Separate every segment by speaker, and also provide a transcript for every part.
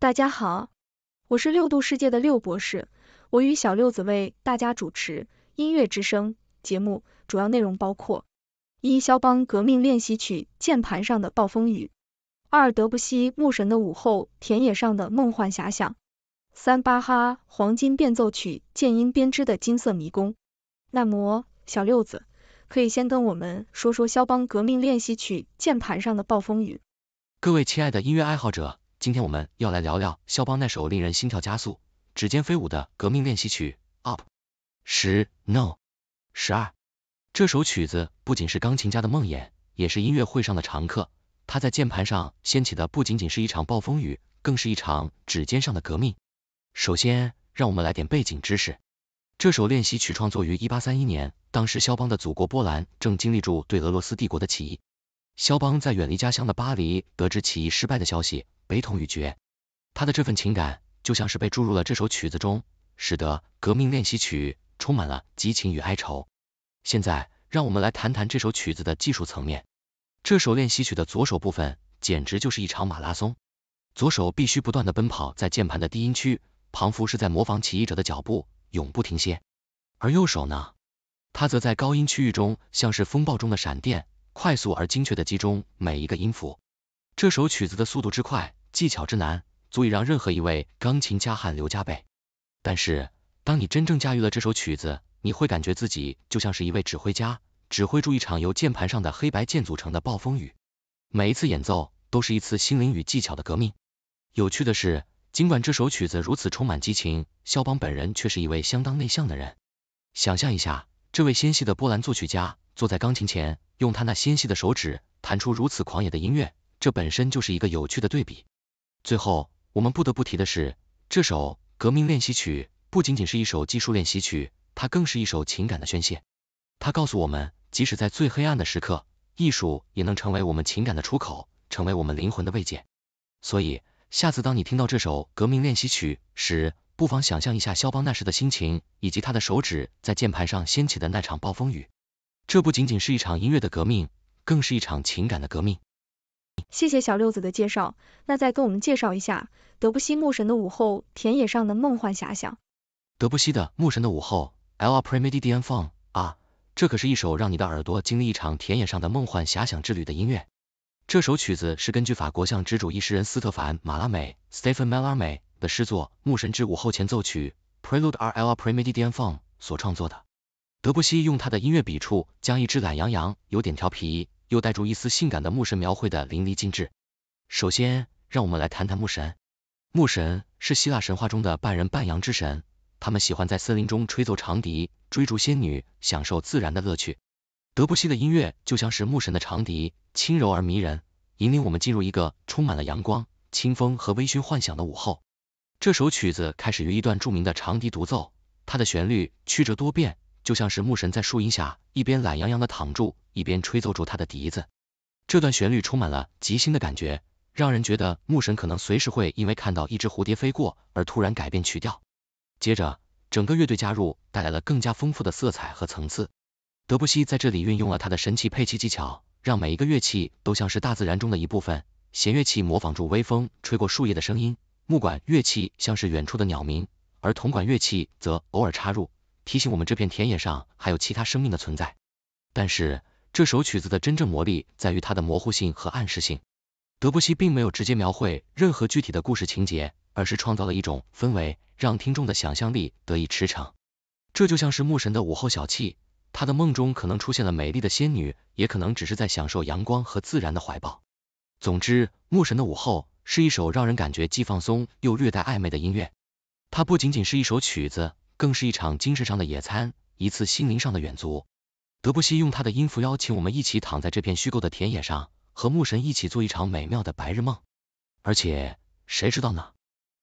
Speaker 1: 大家好，我是六度世界的六博士，我与小六子为大家主持音乐之声节目，主要内容包括：一、肖邦革命练习曲《键盘上的暴风雨》；二、德布西《牧神的午后》《田野上的梦幻遐想》；三、巴哈《黄金变奏曲》《剑音编织的金色迷宫》。那么，小六子可以先跟我们说说肖邦革命练习曲《键盘上的暴风雨》。
Speaker 2: 各位亲爱的音乐爱好者。今天我们要来聊聊肖邦那首令人心跳加速、指尖飞舞的革命练习曲 u p 十 No. 十二。这首曲子不仅是钢琴家的梦魇，也是音乐会上的常客。它在键盘上掀起的不仅仅是一场暴风雨，更是一场指尖上的革命。首先，让我们来点背景知识。这首练习曲创作于一八三一年，当时肖邦的祖国波兰正经历住对俄罗斯帝国的起义。肖邦在远离家乡的巴黎得知起义失败的消息，悲痛欲绝。他的这份情感就像是被注入了这首曲子中，使得《革命练习曲》充满了激情与哀愁。现在，让我们来谈谈这首曲子的技术层面。这首练习曲的左手部分简直就是一场马拉松，左手必须不断的奔跑在键盘的低音区，仿佛是在模仿起义者的脚步，永不停歇。而右手呢，它则在高音区域中像是风暴中的闪电。快速而精确的击中每一个音符。这首曲子的速度之快，技巧之难，足以让任何一位钢琴家汗流浃背。但是，当你真正驾驭了这首曲子，你会感觉自己就像是一位指挥家，指挥住一场由键盘上的黑白键组成的暴风雨。每一次演奏都是一次心灵与技巧的革命。有趣的是，尽管这首曲子如此充满激情，肖邦本人却是一位相当内向的人。想象一下。这位纤细的波兰作曲家坐在钢琴前，用他那纤细的手指弹出如此狂野的音乐，这本身就是一个有趣的对比。最后，我们不得不提的是，这首《革命练习曲》不仅仅是一首技术练习曲，它更是一首情感的宣泄。它告诉我们，即使在最黑暗的时刻，艺术也能成为我们情感的出口，成为我们灵魂的慰藉。所以，下次当你听到这首《革命练习曲》时，不妨想象一下肖邦那时的心情，以及他的手指在键盘上掀起的那场暴风雨。这不仅仅是一场音乐的革命，更是一场情感的革命。
Speaker 1: 谢谢小六子的介绍，那再跟我们介绍一下德布西《牧神的午后》田野上的梦幻遐想。
Speaker 2: 德布西的《牧神的午后》l a p r e m i d i d'un f a n f e 啊，这可是一首让你的耳朵经历一场田野上的梦幻遐想之旅的音乐。这首曲子是根据法国象征主义诗人斯特凡马拉美 s t e p h e n Mallarmé）。的诗作《牧神之午后前奏曲》（Prelude R L p r e m e d i d i a n f o n 所创作的。德布西用他的音乐笔触，将一只懒洋洋、有点调皮，又带住一丝性感的牧神描绘的淋漓尽致。首先，让我们来谈谈牧神。牧神是希腊神话中的半人半羊之神，他们喜欢在森林中吹奏长笛，追逐仙女，享受自然的乐趣。德布西的音乐就像是牧神的长笛，轻柔而迷人，引领我们进入一个充满了阳光、清风和微醺幻想的午后。这首曲子开始于一段著名的长笛独奏，它的旋律曲折多变，就像是牧神在树荫下一边懒洋洋的躺住，一边吹奏住他的笛子。这段旋律充满了即兴的感觉，让人觉得牧神可能随时会因为看到一只蝴蝶飞过而突然改变曲调。接着，整个乐队加入，带来了更加丰富的色彩和层次。德布西在这里运用了他的神奇配器技巧，让每一个乐器都像是大自然中的一部分。弦乐器模仿住微风吹过树叶的声音。木管乐器像是远处的鸟鸣，而铜管乐器则偶尔插入，提醒我们这片田野上还有其他生命的存在。但是，这首曲子的真正魔力在于它的模糊性和暗示性。德布西并没有直接描绘任何具体的故事情节，而是创造了一种氛围，让听众的想象力得以驰骋。这就像是牧神的午后小憩，他的梦中可能出现了美丽的仙女，也可能只是在享受阳光和自然的怀抱。总之，牧神的午后。是一首让人感觉既放松又略带暧昧的音乐，它不仅仅是一首曲子，更是一场精神上的野餐，一次心灵上的远足。德布西用他的音符邀请我们一起躺在这片虚构的田野上，和牧神一起做一场美妙的白日梦。而且，谁知道呢？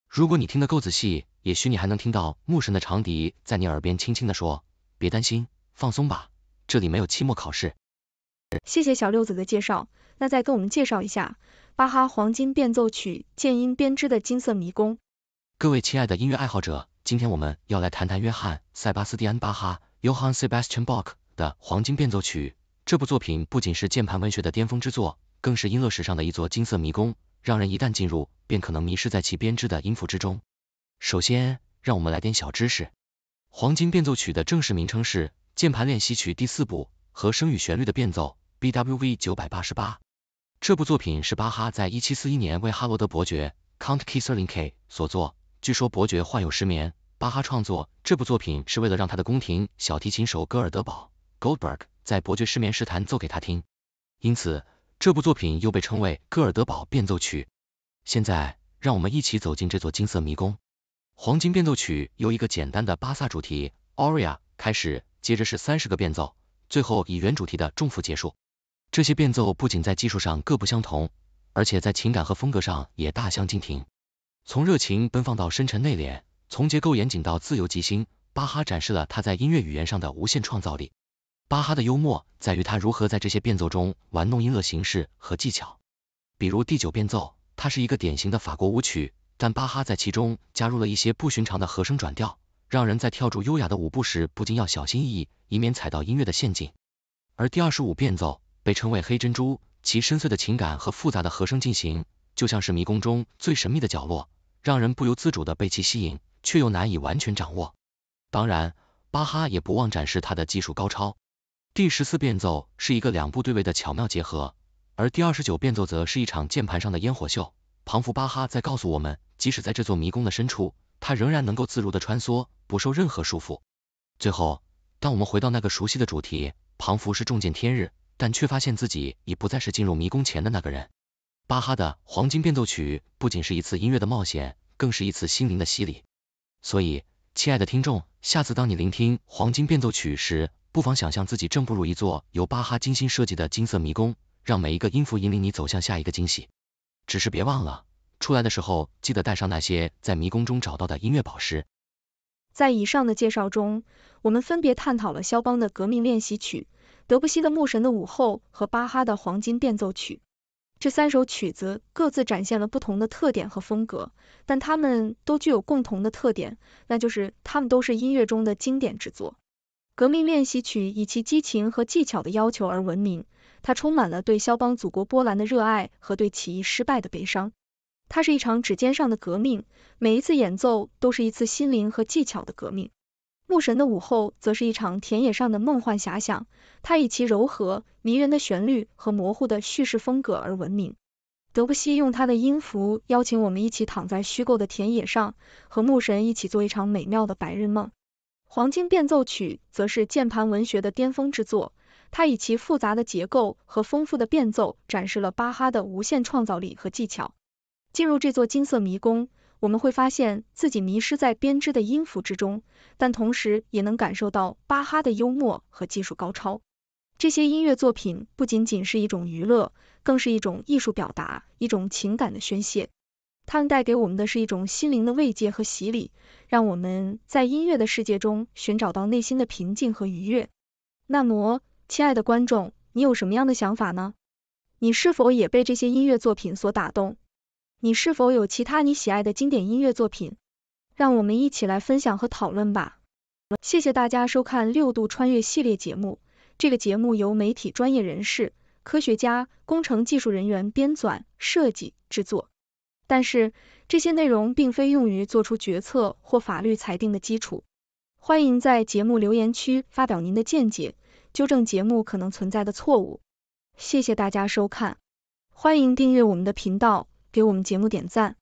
Speaker 2: 如果你听得够仔细，也许你还能听到牧神的长笛在你耳边轻轻地说：“别担心，放松吧，这里没有期末考试。”
Speaker 1: 谢谢小六子的介绍，那再跟我们介绍一下。巴哈黄金变奏曲，建音编织的金色迷宫。
Speaker 2: 各位亲爱的音乐爱好者，今天我们要来谈谈约翰·塞巴斯蒂安·巴哈 （Johann Sebastian Bach） 的《黄金变奏曲》。这部作品不仅是键盘文学的巅峰之作，更是音乐史上的一座金色迷宫，让人一旦进入，便可能迷失在其编织的音符之中。首先，让我们来点小知识：《黄金变奏曲》的正式名称是《键盘练习曲第四部和声与旋律的变奏》（BWV 988）。这部作品是巴哈在1741年为哈罗德伯爵 Count k e s s e r i n k 所作。据说伯爵患有失眠，巴哈创作这部作品是为了让他的宫廷小提琴手戈尔德堡 Goldberg 在伯爵失眠时弹奏给他听。因此，这部作品又被称为戈尔德堡变奏曲。现在，让我们一起走进这座金色迷宫。黄金变奏曲由一个简单的巴萨主题 aria 开始，接着是三十个变奏，最后以原主题的重复结束。这些变奏不仅在技术上各不相同，而且在情感和风格上也大相径庭。从热情奔放到深沉内敛，从结构严谨到自由即兴，巴哈展示了他在音乐语言上的无限创造力。巴哈的幽默在于他如何在这些变奏中玩弄音乐形式和技巧。比如第九变奏，它是一个典型的法国舞曲，但巴哈在其中加入了一些不寻常的和声转调，让人在跳出优雅的舞步时不禁要小心翼翼，以免踩到音乐的陷阱。而第二十五变奏。被称为黑珍珠，其深邃的情感和复杂的和声进行，就像是迷宫中最神秘的角落，让人不由自主的被其吸引，却又难以完全掌握。当然，巴哈也不忘展示他的技术高超。第十四变奏是一个两部对位的巧妙结合，而第二十九变奏则是一场键盘上的烟火秀。庞福巴哈在告诉我们，即使在这座迷宫的深处，他仍然能够自如的穿梭，不受任何束缚。最后，当我们回到那个熟悉的主题，庞福是重见天日。但却发现自己已不再是进入迷宫前的那个人。巴哈的《黄金变奏曲》不仅是一次音乐的冒险，更是一次心灵的洗礼。所以，亲爱的听众，下次当你聆听《黄金变奏曲》时，不妨想象自己正步入一座由巴哈精心设计的金色迷宫，让每一个音符引领你走向下一个惊喜。只是别忘了，出来的时候记得带上那些在迷宫中找到的音乐宝石。
Speaker 1: 在以上的介绍中，我们分别探讨了肖邦的《革命练习曲》。德布西的《牧神的午后》和巴哈的《黄金变奏曲》，这三首曲子各自展现了不同的特点和风格，但它们都具有共同的特点，那就是它们都是音乐中的经典之作。《革命练习曲》以其激情和技巧的要求而闻名，它充满了对肖邦祖国波兰的热爱和对起义失败的悲伤。它是一场指尖上的革命，每一次演奏都是一次心灵和技巧的革命。牧神的午后则是一场田野上的梦幻遐想，它以其柔和、迷人的旋律和模糊的叙事风格而闻名。德布西用他的音符邀请我们一起躺在虚构的田野上，和牧神一起做一场美妙的白日梦。《黄金变奏曲》则是键盘文学的巅峰之作，它以其复杂的结构和丰富的变奏展示了巴哈的无限创造力和技巧。进入这座金色迷宫。我们会发现自己迷失在编织的音符之中，但同时也能感受到巴哈的幽默和技术高超。这些音乐作品不仅仅是一种娱乐，更是一种艺术表达，一种情感的宣泄。它们带给我们的是一种心灵的慰藉和洗礼，让我们在音乐的世界中寻找到内心的平静和愉悦。那么，亲爱的观众，你有什么样的想法呢？你是否也被这些音乐作品所打动？你是否有其他你喜爱的经典音乐作品？让我们一起来分享和讨论吧。谢谢大家收看六度穿越系列节目。这个节目由媒体专业人士、科学家、工程技术人员编纂、设计、制作。但是这些内容并非用于做出决策或法律裁定的基础。欢迎在节目留言区发表您的见解，纠正节目可能存在的错误。谢谢大家收看，欢迎订阅我们的频道。给我们节目点赞。